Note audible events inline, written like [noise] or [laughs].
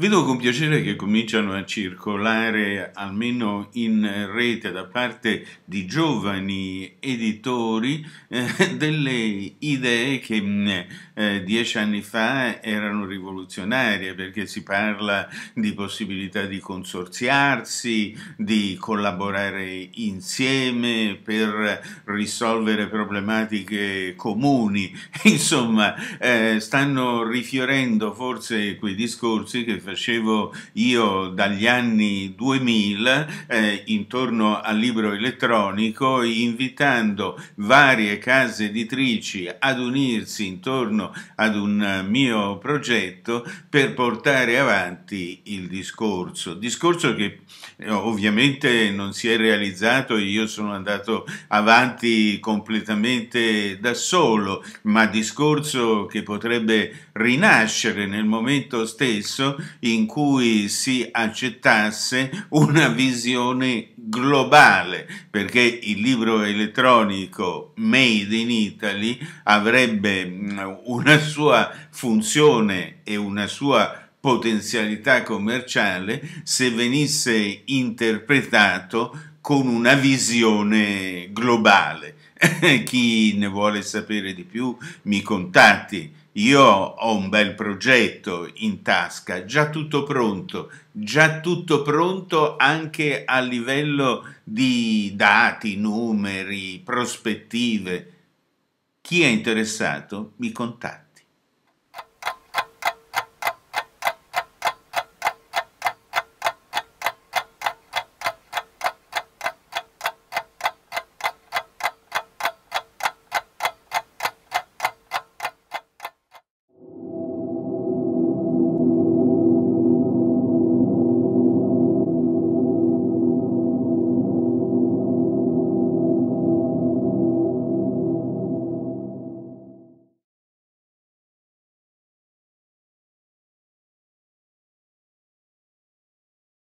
Vedo con piacere che cominciano a circolare, almeno in rete, da parte di giovani editori, eh, delle idee che mm, eh, dieci anni fa erano rivoluzionarie, perché si parla di possibilità di consorziarsi, di collaborare insieme per risolvere problematiche comuni. [laughs] Insomma, eh, stanno rifiorendo forse quei discorsi che facevo io dagli anni 2000 eh, intorno al libro elettronico, invitando varie case editrici ad unirsi intorno ad un mio progetto per portare avanti il discorso. Discorso che eh, ovviamente non si è realizzato, io sono andato avanti completamente da solo, ma discorso che potrebbe rinascere nel momento stesso in cui si accettasse una visione globale, perché il libro elettronico Made in Italy avrebbe mm, una sua funzione e una sua potenzialità commerciale se venisse interpretato con una visione globale. [laughs] Chi ne vuole sapere di più mi contatti io ho un bel progetto in tasca, già tutto pronto, già tutto pronto anche a livello di dati, numeri, prospettive. Chi è interessato mi contatti.